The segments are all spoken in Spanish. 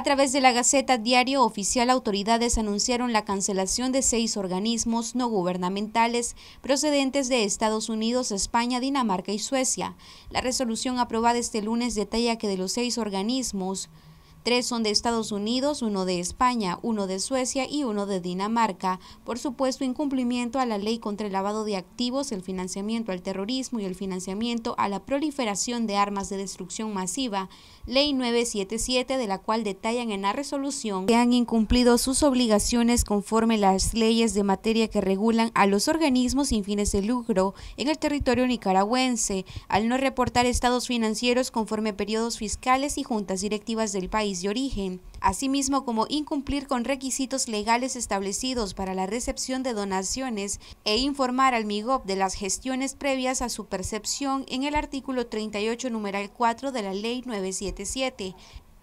A través de la Gaceta Diario Oficial, autoridades anunciaron la cancelación de seis organismos no gubernamentales procedentes de Estados Unidos, España, Dinamarca y Suecia. La resolución aprobada este lunes detalla que de los seis organismos, Tres son de Estados Unidos, uno de España, uno de Suecia y uno de Dinamarca. Por supuesto, incumplimiento a la ley contra el lavado de activos, el financiamiento al terrorismo y el financiamiento a la proliferación de armas de destrucción masiva, ley 977, de la cual detallan en la resolución que han incumplido sus obligaciones conforme las leyes de materia que regulan a los organismos sin fines de lucro en el territorio nicaragüense, al no reportar estados financieros conforme periodos fiscales y juntas directivas del país de origen, asimismo como incumplir con requisitos legales establecidos para la recepción de donaciones e informar al MIGOP de las gestiones previas a su percepción en el artículo 38 numeral 4 de la Ley 977,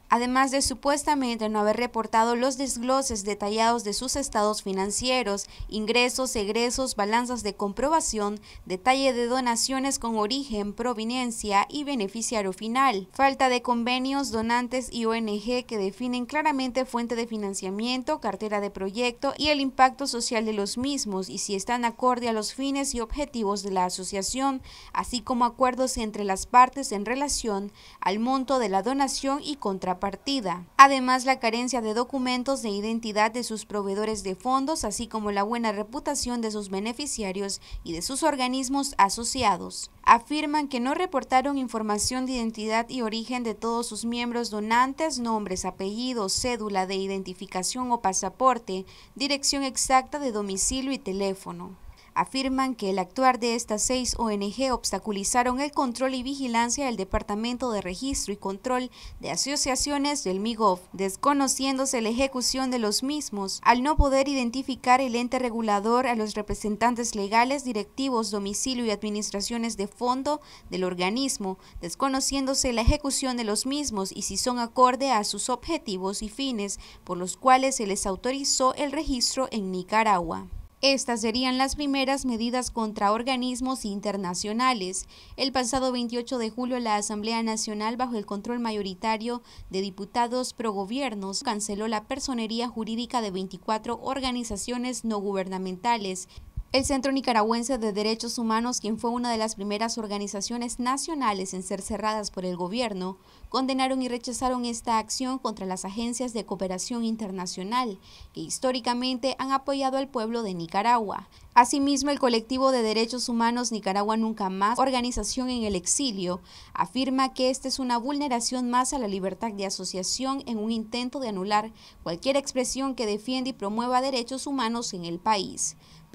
además de supuestamente no haber reportado los desgloses detallados de sus estados financieros, ingresos, egresos, balanzas de comprobación, detalle de donaciones con origen, proveniencia y beneficiario final, falta de convenios, donantes y ONG que definen claramente fuente de financiamiento, cartera de proyecto y el impacto social de los mismos y si están acorde a los fines y objetivos de la asociación, así como acuerdos entre las partes en relación al monto de la donación y contrapartida partida. Además, la carencia de documentos de identidad de sus proveedores de fondos, así como la buena reputación de sus beneficiarios y de sus organismos asociados. Afirman que no reportaron información de identidad y origen de todos sus miembros donantes, nombres, apellidos, cédula de identificación o pasaporte, dirección exacta de domicilio y teléfono afirman que el actuar de estas seis ONG obstaculizaron el control y vigilancia del Departamento de Registro y Control de Asociaciones del MIGOV, desconociéndose la ejecución de los mismos al no poder identificar el ente regulador a los representantes legales, directivos, domicilio y administraciones de fondo del organismo, desconociéndose la ejecución de los mismos y si son acorde a sus objetivos y fines por los cuales se les autorizó el registro en Nicaragua. Estas serían las primeras medidas contra organismos internacionales. El pasado 28 de julio, la Asamblea Nacional, bajo el control mayoritario de diputados progobiernos, canceló la personería jurídica de 24 organizaciones no gubernamentales el Centro Nicaragüense de Derechos Humanos, quien fue una de las primeras organizaciones nacionales en ser cerradas por el gobierno, condenaron y rechazaron esta acción contra las agencias de cooperación internacional, que históricamente han apoyado al pueblo de Nicaragua. Asimismo, el colectivo de derechos humanos Nicaragua Nunca Más, organización en el exilio, afirma que esta es una vulneración más a la libertad de asociación en un intento de anular cualquier expresión que defienda y promueva derechos humanos en el país.